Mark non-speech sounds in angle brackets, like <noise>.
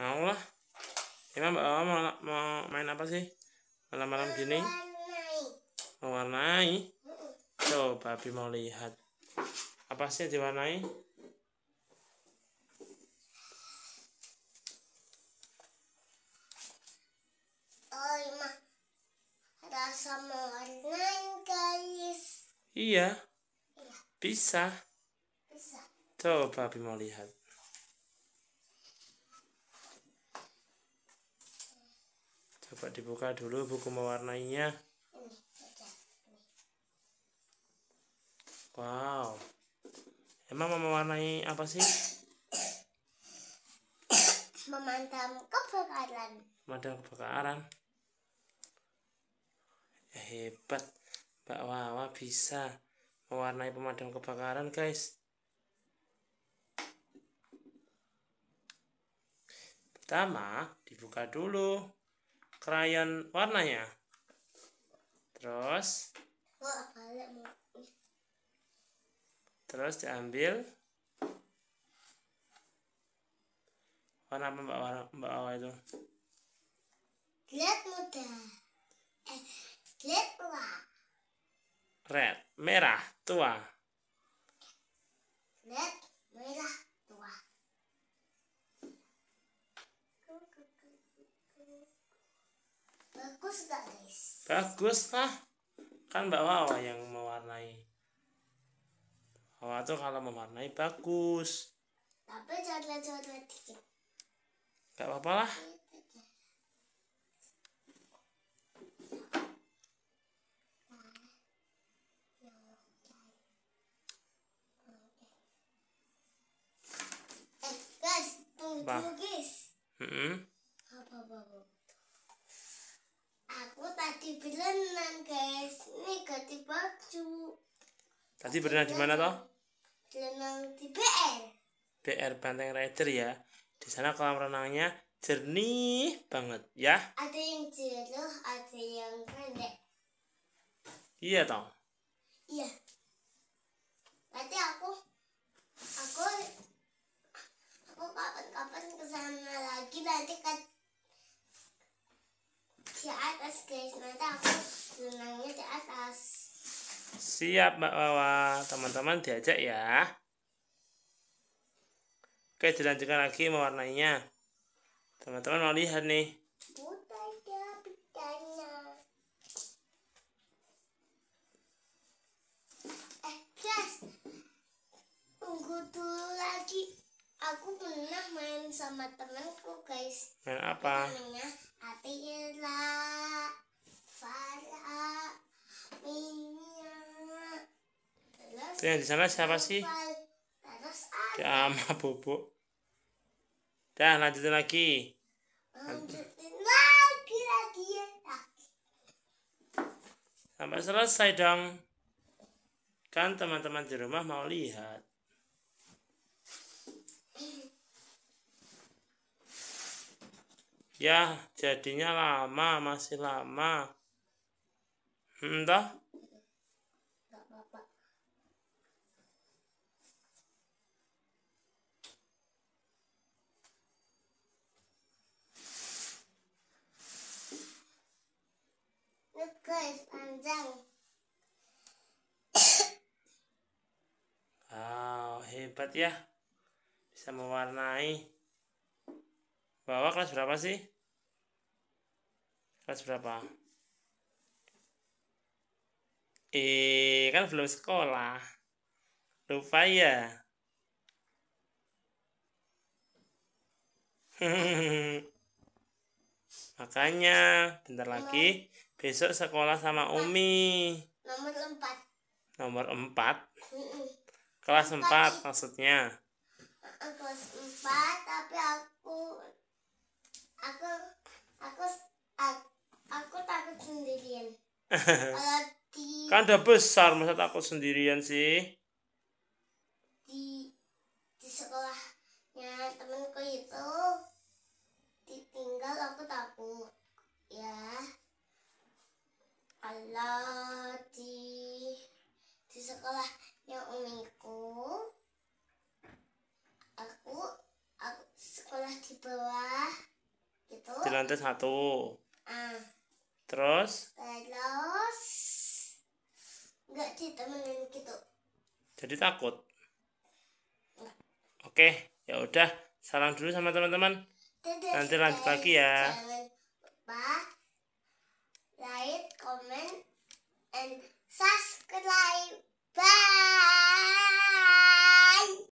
mau lah emang mbak mau, mau main apa sih malam-malam gini mewarnai tuh babi mau lihat apa sih yang diwarnai iya, bisa bisa tuh babi mau lihat coba dibuka dulu buku mewarnainya wow emang mau mewarnai apa sih memadam kebakaran memadam kebakaran ya, hebat Mbak Wawa bisa mewarnai pemadam kebakaran guys pertama dibuka dulu krayon warnanya terus oh, terus diambil warna apa mbak warna mbak Awa itu red muda eh red tua red merah tua Bagus guys. Bagus lah. Kan Mbak Wawa yang mewarnai. Wawa tuh kalau mewarnai bagus. Tapi coklat-coklat dikit. Gak apa-apa lah. Eh, bah. guys, tunggu guys. Hmm. Apa-apa. Aku tadi berenang, guys. Ini ganti baju. Tadi berenang di mana toh? Berenang di BR. BR Banteng Rider ya. Di sana kolam renangnya jernih banget ya. Ada yang jernih, ada yang pendek. Iya toh? Iya. Nanti aku aku aku kapan-kapan ke sana lagi nanti kan siap mbak Wawa teman-teman diajak ya oke dilanjutkan lagi mewarnainya teman-teman mau lihat nih eh, aku pernah main sama temanku guys main apa namanya hati Itu yang di sana siapa sih? Ya ama bubuk. Dah lanjutin lagi. Lanjutin lagi lagi ya. Sampai selesai dong. Kan teman-teman di rumah mau lihat. Ya, jadinya lama, masih lama. Entah. Hmm, panjang. Wow, hebat ya. Bisa mewarnai. Bawa kelas berapa sih? Kelas berapa? Eh, kan belum sekolah. Lupa ya. <laughs> Makanya bentar nomor, lagi besok sekolah sama empat, Umi. Nomor 4. Nomor 4. Kelas 4, maksudnya. Kelas 4 tapi aku aku aku aku, aku takut sendirian. <laughs> Kan udah besar masa takut sendirian sih? nanti satu ah. terus terus nggak ditemenin gitu jadi takut Enggak. oke ya udah salam dulu sama teman-teman nanti lanjut lagi ya like comment and subscribe bye